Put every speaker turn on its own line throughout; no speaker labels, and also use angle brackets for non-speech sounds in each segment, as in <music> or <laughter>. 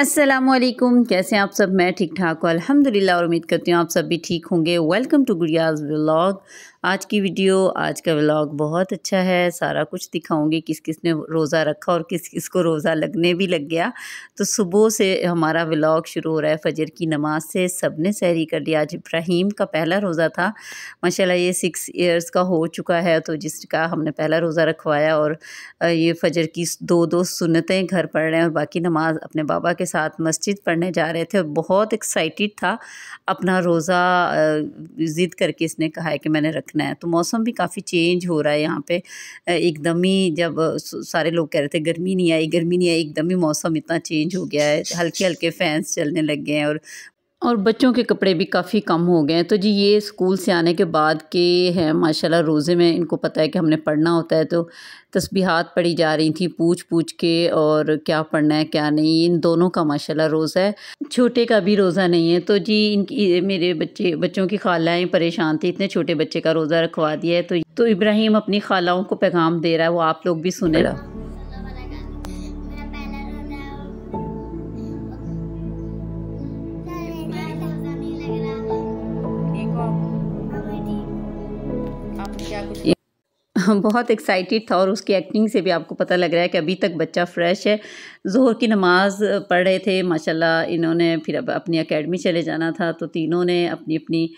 असलम कैसे हैं आप सब मैं ठीक ठाक हूँ अल्हम्दुलिल्लाह और उम्मीद करती हूँ आप सब भी ठीक होंगे वेलकम टू गुड़ियाज़ व्लॉग आज की वीडियो आज का व्लॉग बहुत अच्छा है सारा कुछ दिखाऊंगी किस किस ने रोज़ा रखा और किस किस को रोज़ा लगने भी लग गया तो सुबह से हमारा व्लॉग शुरू हो रहा है फजर की नमाज से सब ने सहरी कर लिया आज इब्राहिम का पहला रोज़ा था माशाल्लाह ये सिक्स इयर्स का हो चुका है तो जिसका हमने पहला रोज़ा रखवाया और ये फजर की दो दो सुनतें घर पढ़ रहे हैं और बाकी नमाज अपने बाबा के साथ मस्जिद पढ़ने जा रहे थे और बहुत एक्साइटेड था अपना रोज़ा ज़िद करके इसने कहा है कि मैंने दिखना है तो मौसम भी काफ़ी चेंज हो रहा है यहाँ पे एकदम ही जब सारे लोग कह रहे थे गर्मी नहीं आई गर्मी नहीं आई एकदम ही मौसम इतना चेंज हो गया है हल्के हल्के फैंस चलने लग गए हैं और और बच्चों के कपड़े भी काफ़ी कम हो गए हैं तो जी ये स्कूल से आने के बाद के हैं माशाल्लाह रोज़े में इनको पता है कि हमने पढ़ना होता है तो तस्बीहात पढ़ी जा रही थी पूछ पूछ के और क्या पढ़ना है क्या नहीं इन दोनों का माशाल्लाह रोज़ा है छोटे का भी रोज़ा नहीं है तो जी इनकी मेरे बच्चे बच्चों की खालाएँ परेशान थी इतने छोटे बच्चे का रोज़ा रखवा दिया है तो, तो इब्राहिम अपनी खालाओं को पैगाम दे रहा है वो आप लोग भी सुने रहा <laughs> बहुत एक्साइटेड था और उसकी एक्टिंग से भी आपको पता लग रहा है कि अभी तक बच्चा फ्रेश है जोहर की नमाज़ पढ़ रहे थे माशाल्लाह इन्होंने फिर अब अपनी एकेडमी चले जाना था तो तीनों ने अपनी अपनी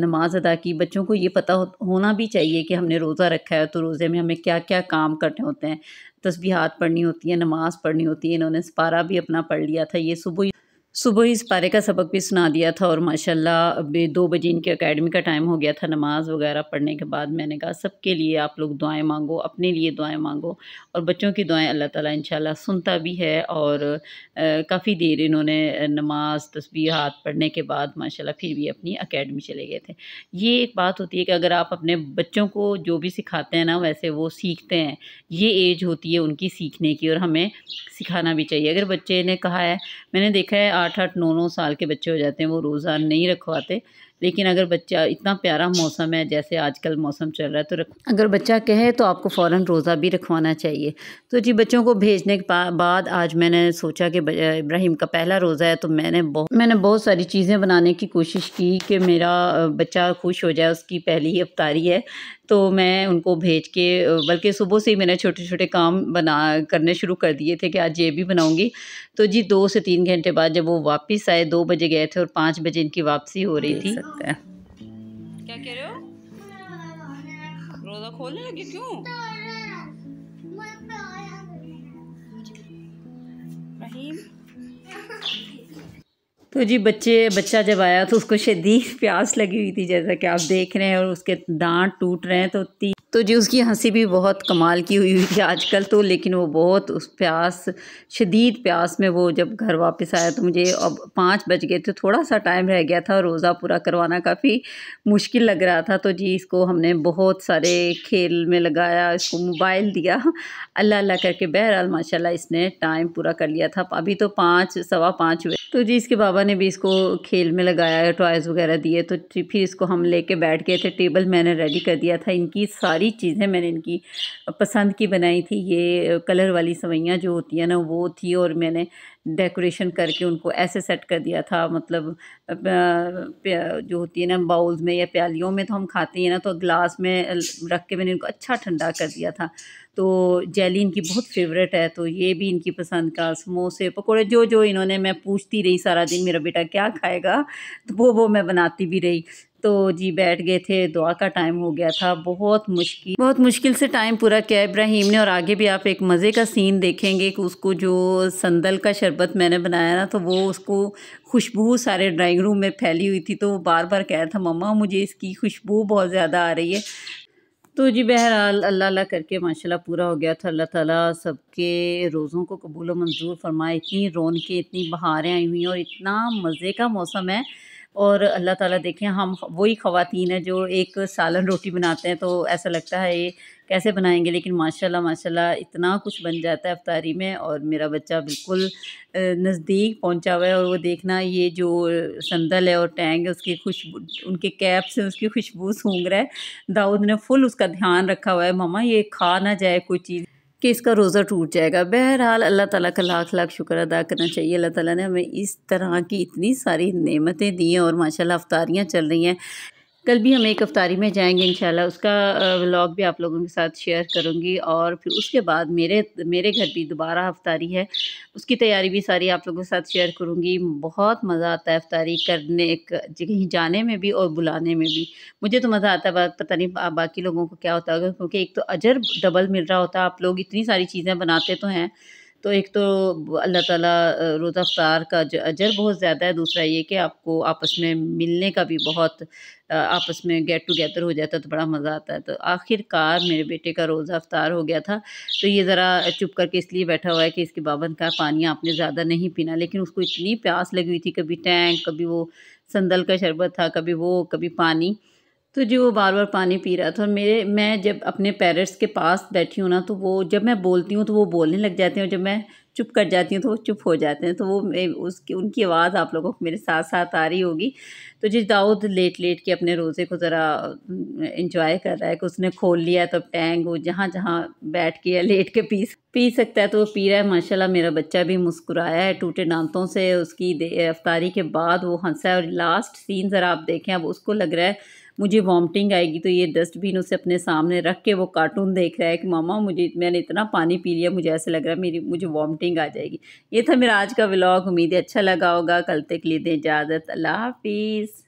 नमाज़ अदा की बच्चों को ये पता होना भी चाहिए कि हमने रोज़ा रखा है तो रोज़े में हमें क्या क्या काम करने होते हैं तस्बीहात पढ़नी होती है नमाज़ पढ़नी होती है इन्होंने सपारा भी अपना पढ़ लिया था ये सुबह सुबह इस पारे का सबक भी सुना दिया था और माशाल्लाह अभी दो बजे इनके अकेडमी का टाइम हो गया था नमाज़ वगैरह पढ़ने के बाद मैंने कहा सबके लिए आप लोग दुआएं मांगो अपने लिए दुआएं मांगो और बच्चों की दुआएं अल्लाह ताला इंशाल्लाह सुनता भी है और काफ़ी देर इन्होंने नमाज हाथ पढ़ने के बाद माशाल्लाह फिर भी अपनी अकेडमी चले गए थे ये एक बात होती है कि अगर आप अपने बच्चों को जो भी सिखाते हैं ना वैसे वो सीखते हैं ये एज होती है उनकी सीखने की और हमें सिखाना भी चाहिए अगर बच्चे ने कहा है मैंने देखा है आठ आठ नौ नौ साल के बच्चे हो जाते हैं वो रोज़ा नहीं रखवाते लेकिन अगर बच्चा इतना प्यारा मौसम है जैसे आजकल मौसम चल रहा है तो अगर बच्चा कहे तो आपको फ़ौर रोज़ा भी रखवाना चाहिए तो जी बच्चों को भेजने के बाद आज मैंने सोचा कि इब्राहिम का पहला रोज़ा है तो मैंने बहुत मैंने बहुत सारी चीज़ें बनाने की कोशिश की कि मेरा बच्चा खुश हो जाए उसकी पहली ही अफ्तारी है तो मैं उनको भेज के बल्कि सुबह से ही मैंने छोटे छोटे काम बना करने शुरू कर दिए थे कि आज ये भी बनाऊंगी तो जी दो से तीन घंटे बाद जब वो वापस आए दो बजे गए थे और पाँच बजे इनकी वापसी हो रही थी सकते हैं क्या कह रहे हो रोजा खोल लगे क्यों तो जी बच्चे बच्चा जब आया तो उसको शदीद प्यास लगी हुई थी जैसा कि आप देख रहे हैं और उसके दांत टूट रहे हैं तो तीन तो जी उसकी हंसी भी बहुत कमाल की हुई हुई थी आजकल तो लेकिन वो बहुत उस प्यास शदीद प्यास में वो जब घर वापस आया तो मुझे अब पाँच बज गए थे थोड़ा सा टाइम रह गया था रोज़ा पूरा करवाना काफ़ी मुश्किल लग रहा था तो जी इसको हमने बहुत सारे खेल में लगाया इसको मोबाइल दिया अल्लाह अल्लाह करके बहरहाल माशाला इसने टाइम पूरा कर लिया था अभी तो पाँच सवा पाँच हुए तो जी इसके बाबा ने भी इसको खेल में लगाया है टॉयज़ वगैरह दिए तो फिर इसको हम लेके बैठ गए थे टेबल मैंने रेडी कर दिया था इनकी सारी चीज़ें मैंने इनकी पसंद की बनाई थी ये कलर वाली सवैयाँ जो होती हैं ना वो थी और मैंने डेकोरेशन करके उनको ऐसे सेट कर दिया था मतलब जो होती है ना बाउल्स में या प्यालियों में तो हम खाते हैं ना तो ग्लास में रख के मैंने इनको अच्छा ठंडा कर दिया था तो जेली इनकी बहुत फेवरेट है तो ये भी इनकी पसंद का समोसे पकोड़े जो जो इन्होंने मैं पूछती रही सारा दिन मेरा बेटा क्या खाएगा तो वो वो मैं बनाती भी रही तो जी बैठ गए थे दुआ का टाइम हो गया था बहुत मुश्किल बहुत मुश्किल से टाइम पूरा किया इब्राहिम ने और आगे भी आप एक मज़े का सीन देखेंगे कि उसको जो संदल का शरबत मैंने बनाया ना तो वो उसको खुशबू सारे ड्राइंग रूम में फैली हुई थी तो वो बार बार कह रहा था मम्मा मुझे इसकी खुशबू बहुत ज़्यादा आ रही है तो जी बहरहाल अल्लाह अल्लाह करके माशाल्लाह पूरा हो गया था अल्लाह ताला सबके रोज़ों को कबूल मंजूर फरमाए इतनी रौनकें इतनी बहारें आई हुई हैं और इतना मज़े का मौसम है और अल्लाह ताला देखें हम वही ख़वातीन हैं जो एक सालन रोटी बनाते हैं तो ऐसा लगता है ये कैसे बनाएंगे लेकिन माशाल्लाह माशाल्लाह इतना कुछ बन जाता है अफतारी में और मेरा बच्चा बिल्कुल नज़दीक पहुंचा हुआ है और वो देखना ये जो संदल है और टैंग है उसकी खुशबू उनके कैप से उसकी खुशबू सूंघ रहा है दाऊद ने फुल उसका ध्यान रखा हुआ है मामा ये खा ना जाए कोई चीज़ कि इसका रोज़ा टूट जाएगा बहरहाल अल्लाह ताला का लाख लाख शुक्र अदा करना चाहिए अल्लाह ताला ने हमें इस तरह की इतनी सारी नेमतें दी हैं और माशाल्लाह अफ्तारियाँ चल रही हैं कल भी हम एक अफ्तारी में जाएंगे इंशाल्लाह उसका व्लॉग भी आप लोगों के साथ शेयर करूँगी और फिर उसके बाद मेरे मेरे घर भी दोबारा अफ्तारी है उसकी तैयारी भी सारी आप लोगों के साथ शेयर करूँगी बहुत मज़ा आता है अफ्तारी करने कहीं जाने में भी और बुलाने में भी मुझे तो मज़ा आता है पता नहीं बाकी लोगों को क्या होता होगा क्योंकि एक तो अजर डबल मिल रहा होता है आप लोग इतनी सारी चीज़ें बनाते तो हैं तो एक तो अल्लाह ताला रोज़ा अफ्तार का अजर बहुत ज़्यादा है दूसरा ये कि आपको आपस में मिलने का भी बहुत आपस में गेट टुगेदर हो जाता है तो बड़ा मज़ा आता है तो आखिरकार मेरे बेटे का रोज़ा अफ्तार हो गया था तो ये ज़रा चुप करके इसलिए बैठा हुआ है कि इसके बाबन का पानी आपने ज़्यादा नहीं पीना लेकिन उसको इतनी प्यास लगी हुई थी कभी टैंक कभी वो संदल का शरबत था कभी वो कभी पानी तो जी वो बार बार पानी पी रहा था और मेरे मैं जब अपने पेरेंट्स के पास बैठी हूँ ना तो वो जब मैं बोलती हूँ तो वो बोलने लग जाते हैं और जब मैं चुप कर जाती हूँ तो वो चुप हो जाते हैं तो वो उसकी उनकी आवाज़ आप लोगों को मेरे साथ साथ आ रही होगी तो जिस दाऊद लेट लेट के अपने रोज़े को ज़रा इंजॉय कर रहा है कि उसने खोल लिया तो टैंग वो जहाँ जहाँ बैठ के या लेट के पी पी सकता है तो वो पी रहा है माशाल्लाह मेरा बच्चा भी मुस्कुराया है टूटे दांतों से उसकी अफ्तारी के बाद वो हंसा है और लास्ट सीन ज़रा आप देखें अब उसको लग रहा है मुझे वॉमिटिंग आएगी तो ये डस्टबिन उसे अपने सामने रख के वो कार्टून देख रहा है कि मामा मुझे मैंने इतना पानी पी लिया मुझे ऐसा लग रहा है मेरी मुझे वॉमिटिंग आ जाएगी ये था मेरा आज का व्लॉग उम्मीद है अच्छा लगा होगा कल तक ले दें इजाज़त अल्लाह हाफिज़